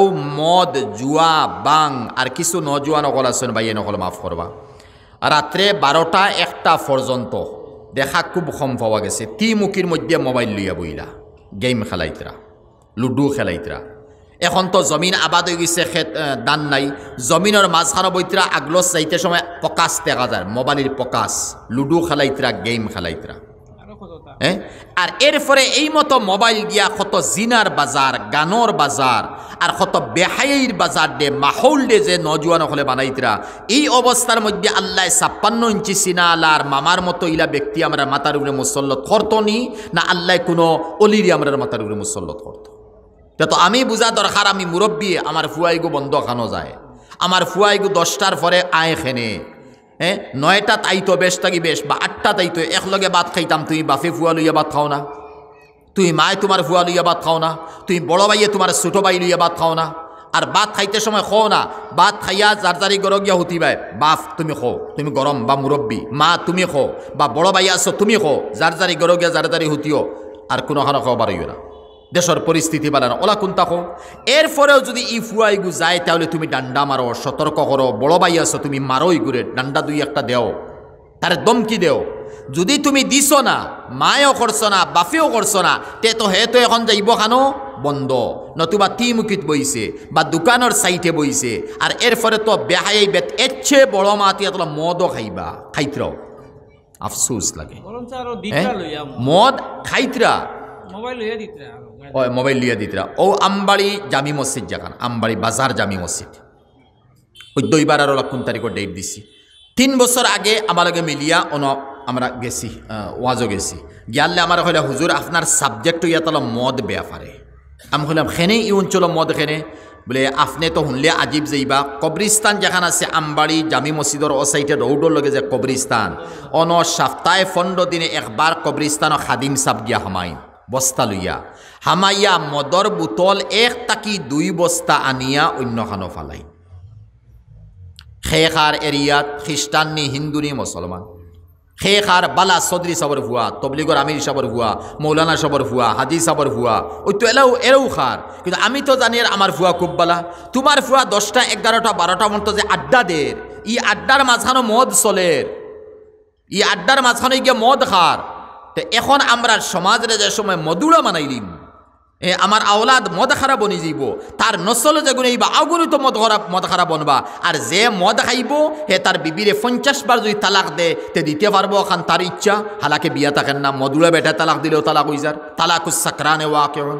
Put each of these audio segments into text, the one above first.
ও মদ জুয়া বাং আর কিছু জুয়া নকল আছে বাইয়ে নকল মাফ করবা রাত্রে বারোটা একটা পর্যন্ত দেখা খুব কম পাওয়া গেছে তিমুখির মধ্যে মোবাইল লইয়া বইলা গেম খেলাইতরা লুডু খেলাইতরা এখন তো জমিন আবাদ হয়ে গেছে খেত দান নাই জমিনের মাঝখানো বৈতরা আগলস যাইতে সময় প্রকাশ দেখা যায় মোবাইলের প্রকাশ লুডু খেলাইতরা গেম খেলাইতরা হ্যাঁ আর এরপরে এই মতো মোবাইল দিয়া কত জিনার বাজার গানোর বাজার আর কত বেহাইর বাজার দে মাহৌল দে যে নজুয়ান হলে বানাইতরা এই অবস্থার মধ্যে আল্লাহ ছাপ্পান্ন ইঞ্চি সিনা আর মামার মতো ইলা ব্যক্তি আমরা মাতার উপরে মুসল্লত করতনি না আল্লাহ কোনো অলিরি আমরা মাতার উপরে মুসল্লত করত তো আমি বুঝা দরকার আমি মুরব্বী আমার ফুয়াইগু বন্ধ খানো যায় আমার ফুয়াইগু দশটার পরে আয় খেনে হ্যাঁ নয়টা তো বেশ থাকি বেশ বা আটটা তো একলগে ভাত খাইতাম তুমি বাপে ফুয়া লইয়া ভাত খাও না তুই মায় তোমার ফুয়া লইয়া ভাত খাও না তুমি বড় ভাইয়ে তোমার ছোটো ভাই লইয়া ভাত খাও না আর ভাত খাইতে সময় খো না ভাত খাইয়া যার যারি গর গিয়া হতি ভাই বাফ তুমি খো তুমি গরম বা মুরব্বী মা তুমি খো বা বড় ভাই আছো তুমি খো যার যারি গর গিয়া যার যারি হতিও আর কোনো খানা খাওয়া বাড়িও না দেশের পরিস্থিতি বানানো ওলা কোন তাকো এরপরেও যদি ই ফুয়াইগু যায় তাহলে তুমি ডান্ডা মারো সতর্ক করো বড় বাই আছো তুমি মারো গুরে ডান্ডা দুই একটা দেও তার দমকি দেও যদি তুমি দিছ না মায়েও করছ না বাপেও করছ না তে তো হে তো এখন যাইব খানো বন্ধ নতুবা তিমুকিত বইছে বা দোকানের সাইটে বইছে আর এরপরে তো বেহাই বেত এচ্ছে বড় মাতি তোলা মদও খাইবা খাইত্র আফসোস লাগে মদ খাইত্রা মোবাইল মোবাইল লিয়া দিতে ও আমবাড়ি জামি মসজিদ জাগান আমবাড়ি বাজার জামি মসজিদ ওই দইবার আর লক্ষণ তারিখ ডেট দিছি তিন বছর আগে আমার লগে মিলিয়া অন আমরা গেছি ওয়াজও গেছি গিয়ালে আমার হইলে হুজুর আপনার সাবজেক্ট ইয়াত অলপ মদ পারে আমি হইলাম খেনে ই অঞ্চল মদ খেনে বলে আপনি তো শুনলে আজিব যাইবা কবরিস্তান যেখান আছে আমবাড়ি জামি মসজিদর অসাইটে রৌডর লগে যে কবরিস্তান অন সপ্তাহে ফন্ড দিনে একবার কবরিস্তান খাদিম সাব গিয়া সমায় বস্তা লইয়া হামাইয়া মদর বুতল এক তাকি দুই বস্তা আনিয়া অন্যখানো ফালাই খেখার এরিয়াত খ্রিস্টাননি হিন্দুনি মুসলমান খেখার বালা চৌধুরী সবর ভুয়া তবলিগর আমির সবর ভুয়া মৌলানা সবর ভুয়া হাজি সবর ভুয়া ওই তো এলাও এরও খার কিন্তু আমি তো জানি আমার ভুয়া খুব বালা তোমার ভুয়া দশটা এগারোটা বারোটা মতো যে আড্ডা দের ই আড্ডার মাঝখানো মদ চলের ই আড্ডার মাঝখানে গিয়ে মদ খার তো এখন আমরা সমাজের যে সময় মদুরা দিব এ আমার আওলাদ মদ খারাপ বনি যাইব তার নসল যে গুণ এইবা আগুনই তো মদ খারাপ মদ খারাপ বনবা আর যে মদ খাইব হে তার বিবিরে পঞ্চাশ বার যদি তালাক দে তে দিতে পারবো এখন তার ইচ্ছা হালাকে বিয়া থাকেন না মদুরা বেটা তালাক দিলেও তালাক হয়ে যার তালাক সাকরা নেওয়া কেমন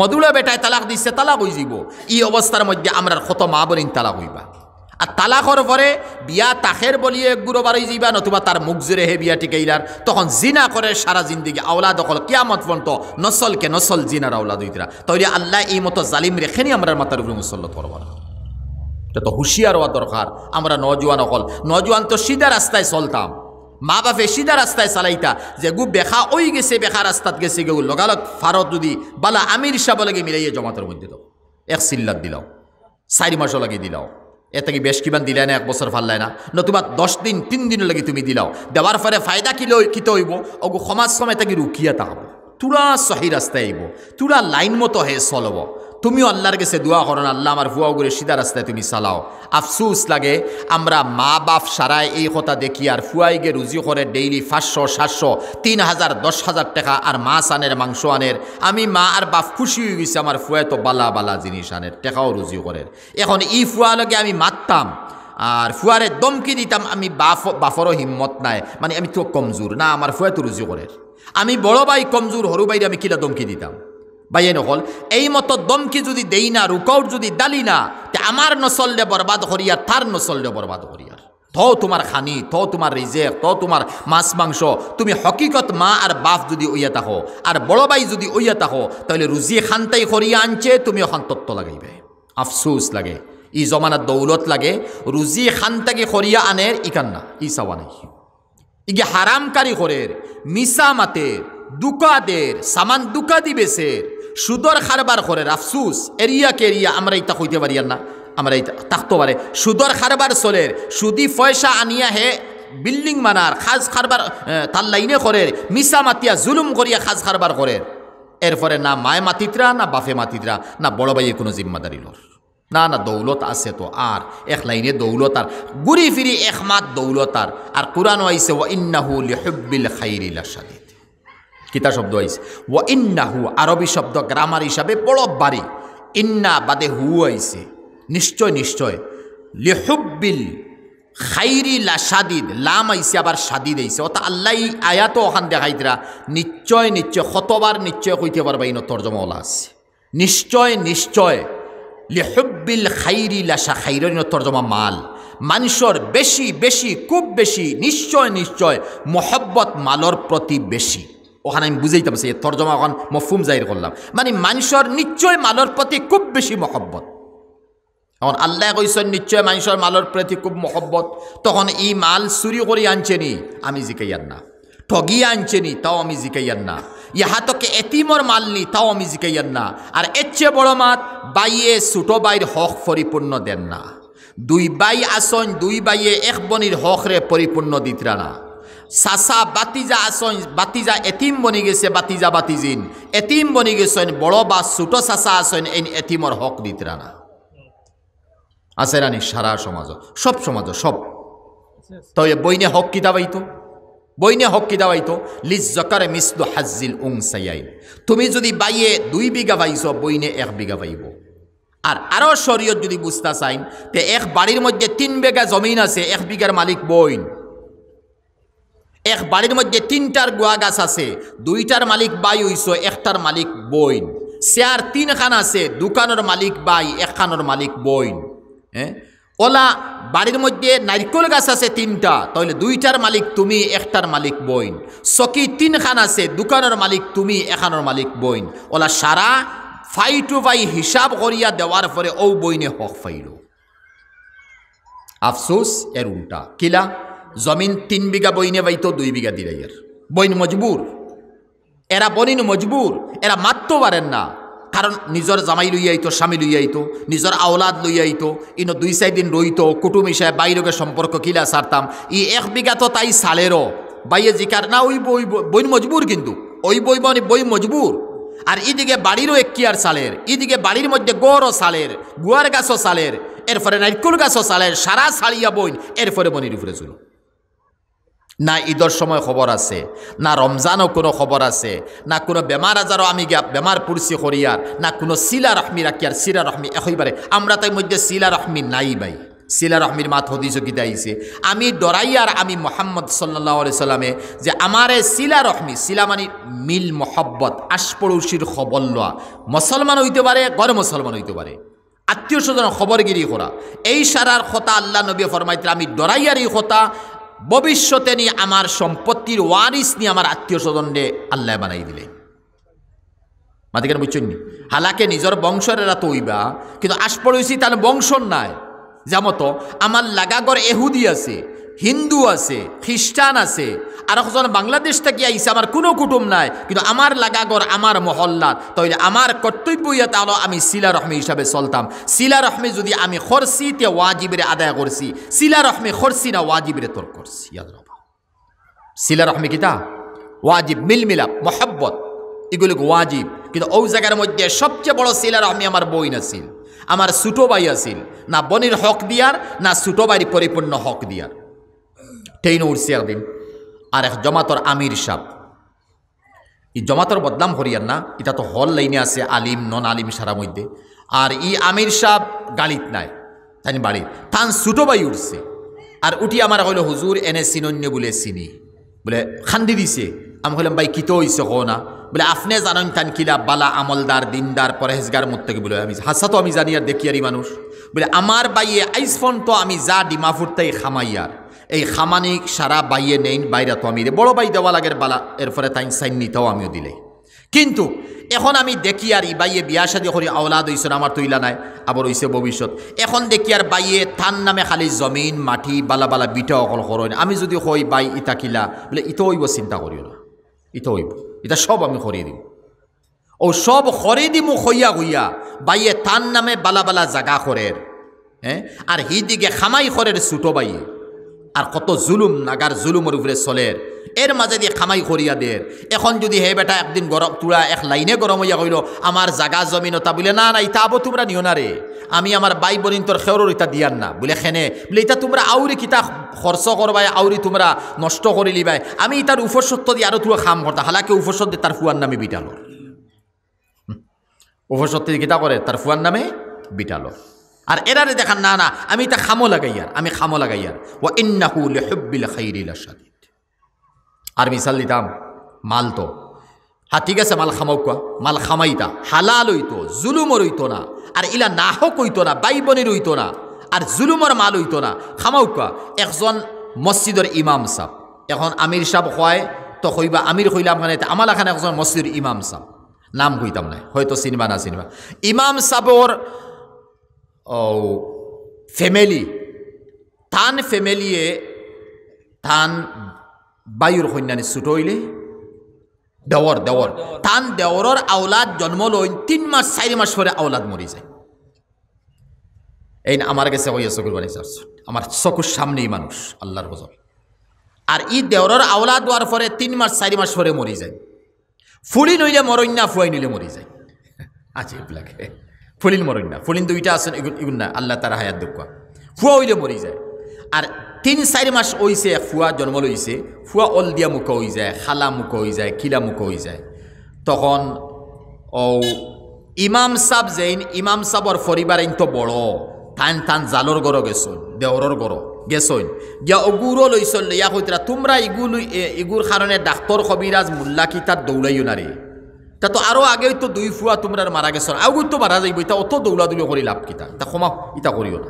মদুরা বেটায় তালাক দিচ্ছে তালাক হয়ে যাব এই অবস্থার মধ্যে আমরা কত মা বলিন তালাক হইবা আর তালাকর পরে বিয়া তাখের বলিয়ে একগুড়ো বাড়ি যাইবা নতুবা তার মুখ জুড়ে হে বিয়া টিকেইলার তখন জিনা করে সারা জিন্দিগি আওলা দখল কিয়ামত পর্যন্ত নসলকে নসল জিনার আওলা দুইতরা তাহলে আল্লাহ এই মতো জালিম রেখেনি আমরা মাতার উপরে মুসল্লত করব না এটা তো হুঁশিয়ার হওয়া দরকার আমরা নজওয়ান অকল নজওয়ান তো সিধা রাস্তায় চলতাম মা বাপে সিধা রাস্তায় চালাইতা যে গু বেখা ওই গেছে বেখা রাস্তাত গেছে গেউ লগালগ ফারত যদি বালা আমির সাবলগে মিলাইয়ে জমাতের মধ্যে তো এক সিল্লাত দিলাও চারি মাসও লাগিয়ে দিলাও এটাকে বেশ কিমান দিলে না এক বছর লাগে না নতুবা দশ দিন তিন দিন লাগে তুমি দিলাও দেওয়ার ফলে ফায়দা কি কিত হইব অগু সমাজ এটা কি রুকিয়া তাহাব তোরা সহি রাস্তায় আইব তোরা লাইন মতো হে চলব তুমিও আল্লাহর কাছে দোয়া করো আল্লাহ আমার ভুয়া করে সিধা রাস্তায় তুমি চালাও আফসুস লাগে আমরা মা বাপ সারায় এই কথা দেখি আর ফুয়াইগে রুজি করে ডেইলি পাঁচশো সাতশো তিন হাজার দশ হাজার টাকা আর মাছ আনের মাংস আনের আমি মা আর বাপ খুশি হয়ে গেছি আমার ফুয়ায় তো বালা বালা জিনিস আনের টেকাও রুজি করে এখন ই ফুয়া লগে আমি মারতাম আর ফুয়ারে দমকি দিতাম আমি বাফ বাফরও হিম্মত নাই মানে আমি তো কমজোর না আমার ফুয়া তো রুজি করে আমি বড় ভাই কমজোর হরু বাইরে আমি কিলা দমকি দিতাম বাইয়ে নহল এই মতো দমকি যদি দেই না রুকৌট যদি দালি না তে আমার নচললে বরবাদ হরিয়ার তার নচললে বরবাদ হরিয়ার থ তোমার খানি থ তোমার রিজেক থ তোমার মাছ মাংস তুমি হকিকত মা আর বাপ যদি ওইয়া তাহো আর বড় ভাই যদি ওইয়া তাহো তাহলে রুজি খান্তাই হরিয়া আনছে তুমি ওখান তত্ত্ব লাগাইবে আফসুস লাগে ই জমানার দৌলত লাগে রুজি খান্তাকে হরিয়া আনের ইকান না ই চাওয়া নাই ইগে হারামকারী হরের মিসা মাতের দুকাদের সামান দুকা দিবেসের সুদর খারবার করে আফসুস এরিয়া কেরিয়া আমরা এইটা হইতে পারি না আমরা এইটা থাকতে পারে সুদর খারবার চলে সুদি পয়সা আনিয়া হে বিল্ডিং মানার খাজ খারবার তার লাইনে করে মিসা মাতিয়া জুলুম করিয়া খাজ খারবার করে এরপরে না মায় মাতিতরা না বাফে মাতিতরা না বড় ভাইয়ের কোনো জিম্মাদারি লোর না না দৌলত আছে তো আর এক লাইনে দৌলত আর গুড়ি ফিরি একমাত দৌলত আর আর কোরআন আইসে ও ইন্নাহুল হেব্বিল খাই সাদিত কিতা শব্দ আইস ও ইন্না হু আরবি শব্দ গ্রামার হিসাবে বড় বাড়ি ইন্না বাদে হু আইছে নিশ্চয় নিশ্চয় লিহুব্বিল খাইরি লা সাদিদ লাম আইসে আবার সাদিদ আইসে অর্থাৎ আল্লাহ আয়াত ওখান দিরা নিশ্চয় নিশ্চয় শতবার নিশ্চয় কইতে পারবা ইন তর্জমাওয়ালা আছে নিশ্চয় নিশ্চয় লিহব্বিল খাইরি লাসা খাইরের তর্জমা মাল মানুষের বেশি বেশি খুব বেশি নিশ্চয় নিশ্চয় মোহব্বত মালর প্রতি বেশি ওখানে আমি বুঝাইতাম সে তর্জমা ওখান মফুম জাহির করলাম মানে মানুষের নিশ্চয় মালর প্রতি খুব বেশি মহব্বত এখন আল্লাহ কইসন নিশ্চয় মানুষের মালর প্রতি খুব মহব্বত তখন ই মাল চুরি করে আনছেনি আমি জিকাইয়ার না ঠগি আনছেনি তাও আমি জিকাইয়ার না ইহাতকে এতিমর নি তাও আমি জিকাইয়ার না আর এর চেয়ে বড় মাত বাইয়ে ছোট বাইর হক পরিপূর্ণ দেন না দুই বাই আসন দুই বাইয়ে এক বনির হকরে পরিপূর্ণ দিতরা না সাসা বাতিজা আসন বাতিজা এতিম বনি গেছে বাতিজা বাতিজিন এতিম বনি গেছেন বড় বা ছোট সাসা আসন এই এতিমর হক দিত রানা আছে রানি সারা সমাজ সব সমাজ সব তো বইনে হক কি তো বইনে হক কি তো লিজ জকারে মিসলু হাজিল উং সাইয়াই তুমি যদি বাইয়ে দুই বিঘা পাইছ বইনে এক বিঘা পাইব আর আরও শরীয়ত যদি বুঝতে চাইন তে এক বাড়ির মধ্যে তিন বিঘা জমিন আছে এক বিঘার মালিক বইন এক বাড়ির মধ্যে তিনটার গুয়া গাছ আছে দুইটার মালিক বাই হইস একটার মালিক বইন চেয়ার তিনখান আছে দোকানের মালিক বাই একখানোর মালিক বইন হ্যাঁ ওলা বাড়ির মধ্যে নারিকল গাছ আছে তিনটা তাহলে দুইটার মালিক তুমি একটার মালিক বইন চকি তিনখান আছে দোকানের মালিক তুমি এখানোর মালিক বইন ওলা সারা ফাই টু ফাই হিসাব করিয়া দেওয়ার পরে ও বইনে হক ফাইল আফসোস এর উল্টা কিলা জমিন তিন বিঘা বইনে বাইতো দুই বিঘা দিরাইয়ার বইন মজবুর এরা বনিন মজবুর এরা মাত্র পারেন না কারণ নিজের জামাই লই আইতো স্বামী লই আইতো নিজের আওলাদ লই আইতো ইনো দুই চার দিন রইতো কুটুম হিসাবে বাইরকে সম্পর্ক কিলা সারতাম ই এক বিঘা তো তাই সালেরও বাইয়ে জিকার না ওই বই বইন মজবুর কিন্তু ওই বই মানে বই মজবুর আর ইদিকে বাড়িরও একিয়ার সালের ইদিকে বাড়ির মধ্যে গোরও সালের গুয়ার গাছও সালের এরপরে নাইকুল গাছও সালের সারা সালিয়া বইন এরপরে বনির উপরে চলো না ঈদর সময় খবর আছে না রমজানও কোনো খবর আছে না কোনো বেমার আজারও আমি গিয়া বেমার পুরছি করিয়ার না কোনো শিলা রহমি আর শিলা রহমি একইবারে আমরা তাই মধ্যে শিলা রহমি নাই ভাই শিলা রহমির মাত হদিস গীতা আইছে আমি ডরাইয়ার আমি মোহাম্মদ সাল্লাহ সাল্লামে যে আমারে শিলা রহমি শিলা মানে মিল মোহব্বত আশপড়শির খবর লওয়া মুসলমান হইতে পারে গড় মুসলমান হইতে পারে আত্মীয় স্বজন খবরগিরি করা এই সারার খতা আল্লাহ নবী ফরমাইতে আমি ডরাইয়ার এই খতা ভবিষ্যতে নিয়ে আমার সম্পত্তির ওয়ারিস নিয়ে আমার আত্মীয় স্বজনরে আল্লাহ বানাই দিলে মাতিকান বুঝছেন হালাকে নিজের বংশের এরা তৈবা কিন্তু আস পড়েছি তার বংশ নাই যেমত আমার লাগাগর এহুদি আছে হিন্দু আছে খ্রিস্টান আছে আর একজন বাংলাদেশ থেকে আইসে আমার কোনো কুটুম নাই কিন্তু আমার লাগাগর আমার মহল্লাত তাইলে আমার কর্তব্য ইয়াতে আলো আমি সিলা রহমি হিসাবে চলতাম সিলা রহমি যদি আমি খরসি তে ওয়াজিবের আদায় করছি সিলা রহমি খরসি না ওয়াজিবের তোর করছি শিলা সিলা রহমি কিতা ওয়াজিব মিলমিলাপ মহব্বত এগুলো ওয়াজিব কিন্তু ও জায়গার মধ্যে সবচেয়ে বড় সিলা রহমি আমার বই নাছিল আমার ছোটো ভাই আছিল না বনির হক দিয়ার না ছোটো বাড়ি পরিপূর্ণ হক দিয়ার ট্রেন উঠছে একদিন আর এক জমাতর আমির সাপ ই জমাতর বদনাম হরিয়ার না এটা তো হল লাইনে আছে আলিম নন আলিম সারা মধ্যে আর ই আমির সাপ গালিত নাই তাই বাড়ি থান ছুটো বাই উঠছে আর উঠি আমার হইল হুজুর এনে চিনন্য বলে চিনি বলে খান্দি দিছে আমি হইলাম ভাই কিতো হইছে কো না বলে আপনি জানেন তান কিলা বালা আমলদার দিনদার পরেহেজগার থেকে বলে আমি হাসা তো আমি জানি আর দেখি আরই মানুষ বলে আমার বাইয়ে আইসফোন তো আমি যা ডিমাফুরতাই খামাইয়ার এই খামানি সারা বাইয়ে নেই বাইরা তো আমি বড় বাই দেওয়া লাগের বালা এরপরে তাই সাইন নিতেও আমিও দিলে কিন্তু এখন আমি দেখি আর ই বাইয়ে বিয়া সাদি করি আওলাদ হয়েছে আমার তৈলা নাই আবার হয়েছে ভবিষ্যৎ এখন দেখি আর বাইয়ে থান নামে খালি জমিন মাটি বালা বালা বিটা অকল হর আমি যদি হই বাই ইতা কিলা বলে ইতো হইব চিন্তা করিও না ইতো হইব এটা সব আমি করিয়ে দিব ও সব খরে দিমু হইয়া হইয়া বাইয়ে থান নামে বালা বালা জাগা করের হ্যাঁ আর দিকে খামাই করের সুটো বাইয়ে আর কত জুলুম নাগার জুলুমের উপরে চলের এর মাঝে দিয়ে খামাই করিয়া দের এখন যদি হে বেটা একদিন গরম তুরা এক লাইনে গরম হইয়া কইল আমার জাগা জমিন তা বলে না না ইতা আবো তোমরা নিও না রে আমি আমার বাই বোন তোর খেয়র ইতা দিয়ার না বলে খেনে বলে ইতা তোমরা আউরি কিতা খরচ করবাই আউরি তোমরা নষ্ট করে লিবাই আমি ইতার উপসত্ব দিয়ে আরও তুরা খাম করতাম হালাকে উপসত্ব দিয়ে তার ফুয়ার নামে বিটালো উপসত্ব কিতা করে তার ফুয়ার নামে বিটালো আর এরারে দেখান না না আমি তা খামো লাগাইয়ার আমি খামো লাগাইয়ার ও ইন্নাহুল হেব্বিল খাইরিল সাদিদ আর মিসাল দিতাম মাল তো হা হ্যাঁ, ঠিক আছে মাল খামাউকা মাল খামাইতা হালাল হইতো জুলুমর হইতো না আর ইলা নাহক হইতো না বাই বনির হইতো না আর জুলুমর মাল হইতো না খামাউকা একজন মসজিদের ইমাম সাহ এখন আমির সাহ হয় তো হইবা আমির হইলাম মানে আমার এখানে একজন মসজিদের ইমাম সাহ নাম কইতাম না হয়তো সিনেমা না সিনেমা ইমাম সাহর ফেমেলি তান ফেমেলিয়ে তান বায়ুর সন্যানি ছুট হইলে দেওয়র দেওয়র তান দেওয়র আওলাদ জন্ম লইন তিন মাস চারি মাস পরে আওলাদ মরি যায় এই আমার কাছে ওই চকুর বানি আমার চকুর সামনেই মানুষ আল্লাহর হজল আর ই দেওরের আওলা দেওয়ার পরে তিন মাস চারি মাস পরে মরি যায় ফুড়ি নইলে মরণ্যা ফুয়াই নিলে মরি যায় আছে এইবিলাকে ফলিন মরেন না ফলিন দুইটা আছেন ইগুন না আল্লাহ তারা হায়াত দুঃখ ফুয়া হইলে মরি যায় আর তিন চারি মাস হইছে ফুয়া জন্ম লইছে ফুয়া অল দিয়া মুখ হয়ে যায় খালা মুখ হয়ে যায় খিলা মুখ হয়ে যায় তখন ও ইমাম সাব যেইন ইমাম সাবর পরিবার ইন তো বড় টান টান জালর গড় গেছইন দেওরর গড় গেছইন গিয়া অগুরও লইছল ইয়া কইতরা তোমরা ইগুল ইগুর কারণে ডাক্তর কবিরাজ মোল্লা কিতার দৌড়াইও না রে তা তো আরও আগেই তো দুই ফুয়া তোমরা মারা গেছ আগেই তো মারা যাইব এটা অত দৌলাদৌলি করি লাভ কিতা এটা ক্ষমা ইতা করিও না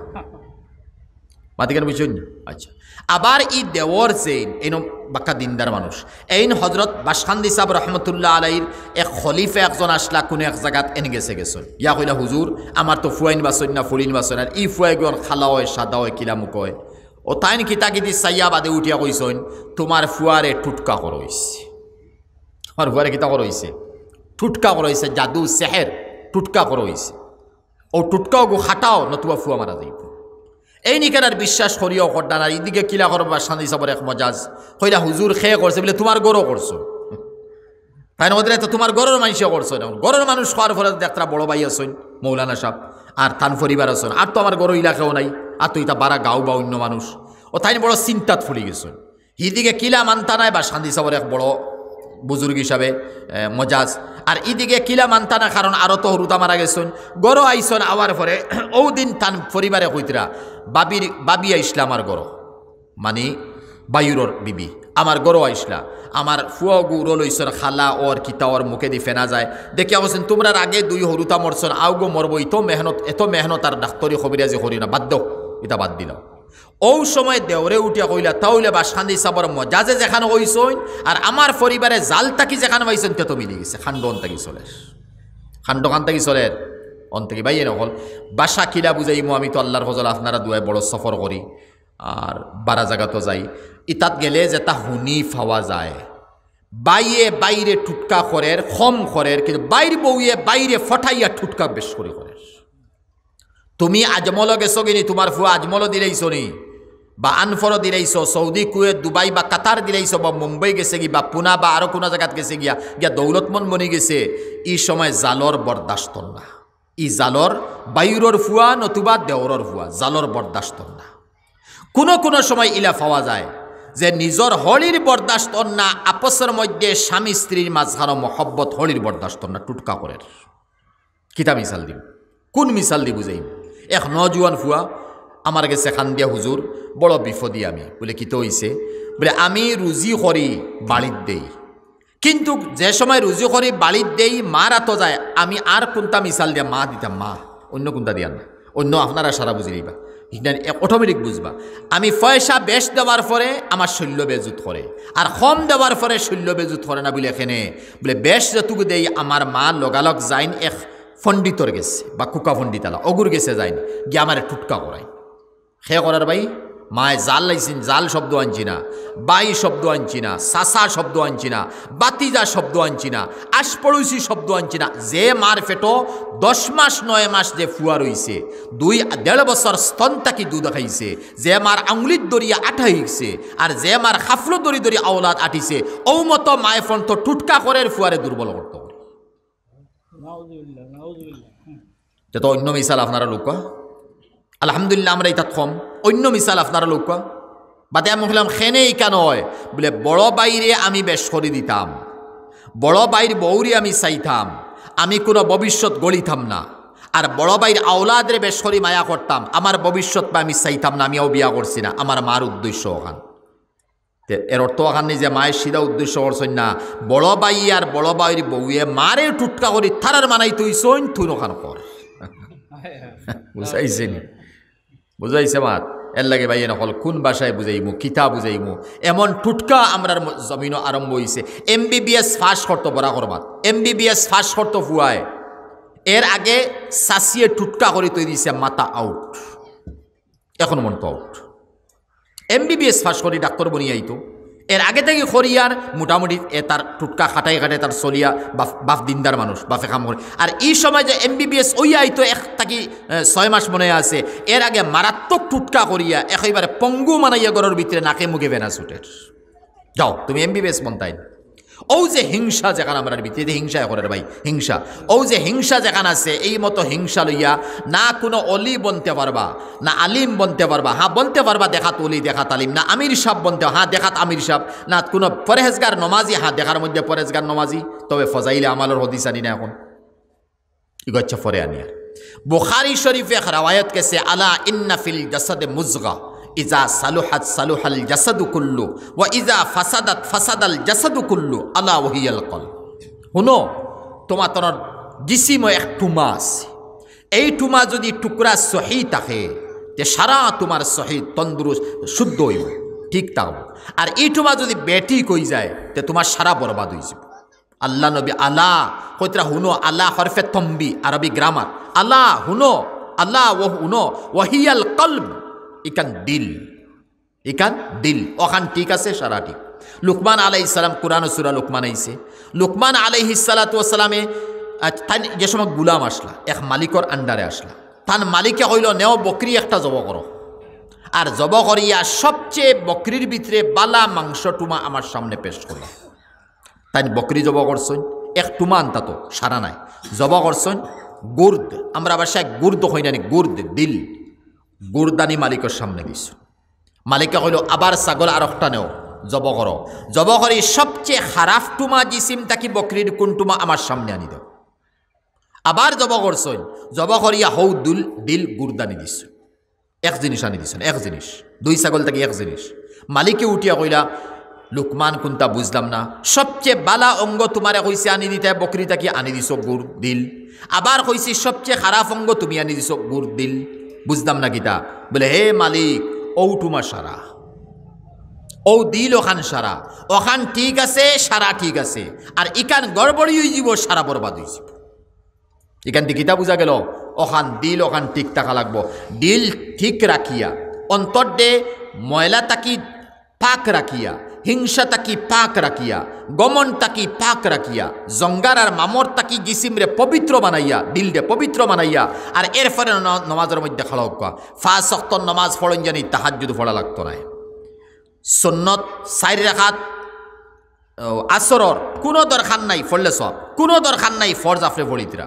মাতিকার বুঝছেন আচ্ছা আবার ই দেওয়ার চেইন এই বাক্কা দিনদার মানুষ এইন হজরত বাসখান্দি সাহ রহমতুল্লাহ আলাইর এক খলিফে একজন আসলা কোনো এক জায়গাত এনে গেছে গেছেন ইয়া কইলা হুজুর আমার তো ফুয়াইন বাসন না ফুলিন বাসন আর ই ফুয়াই গর খালা হয় সাদা হয় কিলা হয় ও তাইন কিতা কিতি সাইয়া বাদে উঠিয়া কইসন তোমার ফুয়ারে টুটকা করইছে আমার ফুয়ারে কিতা করইছে ঠুটকা করা হয়েছে জাদু সেহের টুটকা করা হয়েছে ও টুটকাও গো হাটাও নতুবা ফুয়া মারা যাইব এই আর বিশ্বাস করিও করডান আর এদিকে কিলা বা শান্তি সবর এক মজাজ হইলা হুজুর খেয়ে করছে বলে তোমার গরো করছো তাই ওদের তো তোমার গরর মানুষও করছো না গরর মানুষ খাওয়ার ফলে একটা বড় ভাই আসুন মৌলানা সাহেব আর তান পরিবার আসুন আর তো আমার গরো ইলাকাও নাই আর তুই তা বারা গাও বা অন্য মানুষ ও তাই বড় চিন্তাত ফুলি গেছেন হিদিকে কিলা মানতা নাই বা শান্তি সবর এক বড় বুজুর্গ হিসাবে মজাজ আর ইদিকে কিলা মানতা না কারণ আরও তো হরুতা মারা গেছেন গরো আইসন আওয়ার পরে ও দিন তান পরিবারে হইতরা বাবির বাবি আইসলা আমার গরো মানে বায়ুরর বিবি আমার গরো আইসলা আমার ফুয়া গুড়ো লইছর খালা ওর কিতা ওর মুখে দি ফেনা যায় দেখি অবশ্যই তোমরা আগে দুই হরুতা মরছন আউগো মরবো ইতো মেহনত এত মেহনত আর ডাক্তরি খবিরা হরি না বাদ দাও এটা বাদ দিলাম ও সময় দেওরে উঠিয়া কইলা তাহলে বাস খান্দি সাবর যে যেখানে কইসইন আর আমার পরিবারে জাল তাকি যেখানে পাইছেন তো মিলে গেছে খান্ড অন্তাকি চলে খান্ড খান তাকি চলে অন্তকি বাইয়ে নকল বাসা কিলা মো আমি তো আল্লাহর ফজল আপনারা দুয়ে বড় সফর করি আর বারা জায়গা তো যাই ইতাত গেলে যে তা হুনি ফাওয়া যায় বাইয়ে বাইরে ঠুটকা করের খম করের কিন্তু বাইর বউয়ে বাইরে ফটাইয়া ঠুটকা বেশ করে করে তুমি আজমল গেছো কিনি তোমার ফুয়া আজমল দিলেইছো নি বা আনফর দিলাইছ সৌদি কুয়ে দুবাই বা কাতার দিলাইছ বা মুম্বাই গেছে কি বা পুনা বা আরো কোনো জায়গাত গেছে গিয়া গিয়া দৌলতমন বনি গেছে ই সময় জালর বরদাস্ত না ই জালর বায়ুরর ফুয়া নতুবা দেওরর ফুয়া জালর বরদাস্ত না কোনো কোনো সময় ইলা পাওয়া যায় যে নিজর হলির বরদাস্ত না আপসর মধ্যে স্বামী স্ত্রীর মাঝখানো মহব্বত হলির বরদাস্ত না টুটকা করের কিতা মিশাল দিব কোন মিশাল দি বুঝাইম এক নজুয়ান ফুয়া আমার কাছে খান দিয়া হুজুর বড় বিফদি আমি বলে কি তো হইছে বলে আমি রুজি করি বালিত দেই কিন্তু যে সময় রুজি করি বালিত দেই মা রাত যায় আমি আর কোনটা মিশাল দিয়া মা দিতাম মা অন্য কোনটা দিয়া না অন্য আপনারা সারা বুঝে নিবা অটোমেটিক বুঝবা আমি পয়সা বেশ দেওয়ার পরে আমার শৈল্য বেজুত করে আর কম দেওয়ার পরে শৈল্য বেজুত করে না বলে এখানে বলে বেশ যতটুকু দেই আমার মা লগালগ যাইন এক ফন্ডিতর গেছে বা কুকা ফন্ডিতালা অগুর গেছে যাইন গিয়ে আমার টুটকা করায় হে করার ভাই মায় জাল লাইছেন জাল শব্দ আনছি না বাই শব্দ আনছি না সাসা শব্দ আনছি না বাতিজা শব্দ আনছি না আশপড়ইসি শব্দ আনছি না যে মার ফেটো দশ মাস নয় মাস যে ফুয়া রইছে দুই দেড় বছর স্তন তাকি দুধ খাইছে যে মার আঙুলির দরিয়া আঠা হইছে আর যে মার হাফলো দরি দরি আওলাদ আটিছে ঔমত মায় তো টুটকা করে ফুয়ারে দুর্বল করত করে তো অন্য মিশাল আপনারা লোক হ্যাঁ? আলহামদুলিল্লাহ আমরা এটা কম অন্য মিশাল আপনারা লোক বাতে আমি বললাম খেনে ইকা নয় বলে বড় বাইরে আমি বেশ করে দিতাম বড় বাইর বৌরি আমি চাইতাম আমি কোনো ভবিষ্যৎ গড়িতাম না আর বড় বাইর আওলাদরে বেশ করে মায়া করতাম আমার ভবিষ্যৎ বা আমি চাইতাম না আমিও বিয়া করছি না আমার মার উদ্দেশ্য ওখান এর অর্থ ওখানে যে মায়ের সিধা উদ্দেশ্য করছেন না বড় বাই আর বড় বাইর বউয়ে মারে টুটকা করি থারার মানাই তুই সইন থুন ওখান কর না বুঝাইছে মাত এর লাগে ভাই নকল কোন ভাষায় বুঝাইমু কিতা বুঝাইমু এমন টুটকা আমরার জমিন আরম্ভ হয়েছে M B B S pass করতো বরা করবাত M B B S pass ফুয়ায় এর আগে সাসিয়ে টুটকা করে তৈরি দিছে মাতা আউট এখন মন তো আউট এম বি বি করে ডাক্তার বনিয়াইতো এর আগে থেকে খরিয়ার মোটামুটি এ তার টুটকা খাটাই খাটাই তার চলিয়া বাফ বাফ দিনদার মানুষ বাফে খাম করে আর এই সময় যে এম এমবিবিএস ওইয়াই তো এক থাকি ছয় মাস মনে আছে এর আগে মারাত্মক টুটকা করিয়া একেবারে পঙ্গু মানাইয়া গড়ের ভিতরে নাকে মুখে বেনা সুটের যাও তুমি এম এমবিবিএস মন্তায় ও যে হিংসা যেখানে আমরা ভিত্তিতে হিংসা করে ভাই হিংসা ও যে হিংসা যেখানে আছে এই মতো হিংসা লইয়া না কোনো অলি বনতে পারবা না আলিম বনতে পারবা হ্যাঁ বনতে পারবা দেখাত অলি দেখাত আলিম না আমির সাহ বনতে হ্যাঁ দেখাত আমির সাহ না কোনো পরেজগার নমাজি হ্যাঁ দেখার মধ্যে পরেজগার নমাজি তবে ফজাইলে আমালোর হদিস আনি না এখন ইগচ্ছ ফরে আনি আর বুখারি শরীফে রাওয়ায়ত কেছে আলা ইন্না ফিল জাসাদে মুজগা ইজা সালুহাত সালুহাল জাসাদুকুল্লু ও ইজা ফাসাদাত ফাসাদাল জাসাদুকুল্লু আলা ওহিয়াল কল শুনো তোমার তনৰ জিচিময় এক টুমা আছে এই টুমা যদি টুকুৰা সহি থাকে তে সারা তোমার সহি তন্দুরুস্ত শুদ্ধ হইব ঠিক তাও আর এই টুমা যদি বেটি কই যায় তে তোমার সারা বরবাদ হয়ে যাব আল্লাহ নবী আলা কইতরা হুনো আল্লাহ হরফে তম্বি আরবি গ্রামার আল্লাহ হুনো আল্লাহ ও হুনো ওহিয়াল কলব ইকান ডিল ইকান দিল ওখান ঠিক আছে সারা ঠিক লুকমান আলাই ইসালাম কোরআন সুরা লুকমান আইসে লুকমান আলাই ইসালাতামে তাই যে সময় গুলাম আসলা এক মালিকর আন্ডারে আসলা তান মালিকে হইল নেও বকরি একটা জব করো আর জব করিয়া সবচেয়ে বকরির ভিতরে বালা মাংস টুমা আমার সামনে পেশ করল তাই বকরি জব করছেন এক টুমা আনতা তো সারা নাই জব করছেন গুর্দ আমরা বাসায় গুর্দ হই না গুর্দ দিল গুরদানি মালিকের সামনে গেছো মালিকে হইল আবার ছাগল আর নেও জব কর জব করি সবচেয়ে খারাফ টুমা জিসিম তাকি বকরির টুমা আমার সামনে আনি দাও আবার জব করছই জব করিয়া হৌ দুল দিল গুরদানি দিছ এক জিনিস আনি দিছ এক জিনিস দুই ছাগল থাকি এক জিনিস মালিকে উঠিয়া কইলা লুকমান কোনটা বুঝলাম না সবচেয়ে বালা অঙ্গ তোমারে কইছে আনি দিতে থাকি আনি দিছ গুড় দিল আবার কইছি সবচেয়ে খারাপ অঙ্গ তুমি আনি দিছ গুড় দিল বুঝতাম না গীতা বলে হে মালিক ঔটুমা সারা ও দিল ওখান সারা ওখান ঠিক আছে সারা ঠিক আছে আর ইকান গড়বড়ি হয়ে যাব সারা বরবাদ হয়ে যাব এখান থেকে গীতা বোঝা গেল ওখান দিল ওখান ঠিক থাকা লাগবো দিল ঠিক রাখিয়া অন্তর দে ময়লা তাকি পাক রাখিয়া হিংসা তাকি পাক রাখিয়া গমন তাকি পাক রাখিয়া জঙ্গার আর মামর তাকি গিসিমরে পবিত্র বানাইয়া দিলরে পবিত্র বানাইয়া আর এর ফলে নমাজের মধ্যে খালক কোয়া ফা শক্ত নমাজ ফলন জানি তাহার যদি ফলা লাগতো না সন্নত সাইড রাখাত আসর কোনো দরকার নাই ফললে সব কোনো দরকার নাই ফর্জ আফলে ফড়িতরা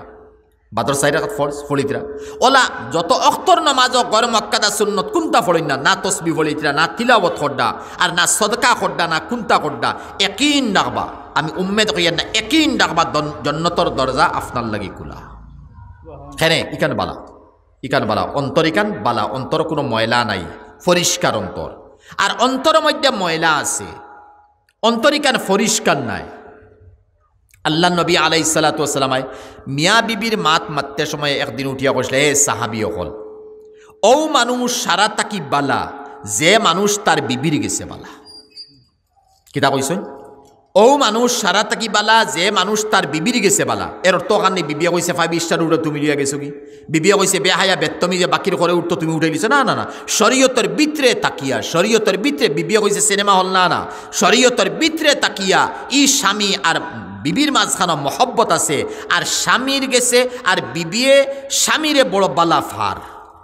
বাদর সাইরা ফলি ফলিতরা ওলা যত অক্তর নমাজ গর মক্কাদা সুন্নত কোনটা ফলিন না না তসবি ফলিতরা না তিলাবত হড্ডা আর না সদকা হড্ডা না কুন্তা হড্ডা একইন ডাকবা আমি উম্মেদ কইয়ার না একইন ডাকবা জন্নতর দরজা আপনার লাগি কুলা হ্যাঁ ইকান বালা ইকান বালা অন্তর ইকান বালা অন্তর কোনো ময়লা নাই পরিষ্কার অন্তর আর অন্তর মধ্যে ময়লা আছে অন্তরিকান পরিষ্কার নাই আল্লাহ নবী আলাই সালাতামায় মিয়া বিবির মাত মাততে সময় একদিন উঠিয়া কৈছিল এ সাহাবি অকল ও মানুষ সারা তাকি বালা যে মানুষ তার বিবির গেছে বালা কিতা কইস ও মানুষ সারা তাকি বালা যে মানুষ তার বিবির গেছে বালা এর অর্থ কারণে বিবিয়া কইছে ফাইভ স্টার উঠে তুমি লিয়া গেছো কি বিবিয়া কইছে বেহায়া বেত্তমি যে বাকির করে উঠতো তুমি উঠে গেছো না না না শরীয়তর বিত্রে তাকিয়া শরীয়তর বিত্রে বিবিয়া কৈছে সিনেমা হল না না শরীয়তর বিত্রে তাকিয়া ই স্বামী আর বিবির মাঝখানে মহব্বত আছে আর স্বামীর গেছে আর বিবিয়ে স্বামীরে বড় বালাফার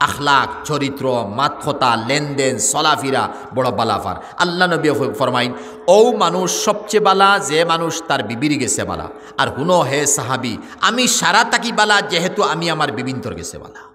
আখলাক চরিত্র মাতকতা লেনদেন চলাফিরা বড় বালাফার আল্লা নবী ফরমাইন ও মানুষ সবচেয়ে বালা যে মানুষ তার বিবির গেছে বালা আর হুনো হে সাহাবি আমি সারা তাকি বালা যেহেতু আমি আমার বিবিন্তর গেছে বালা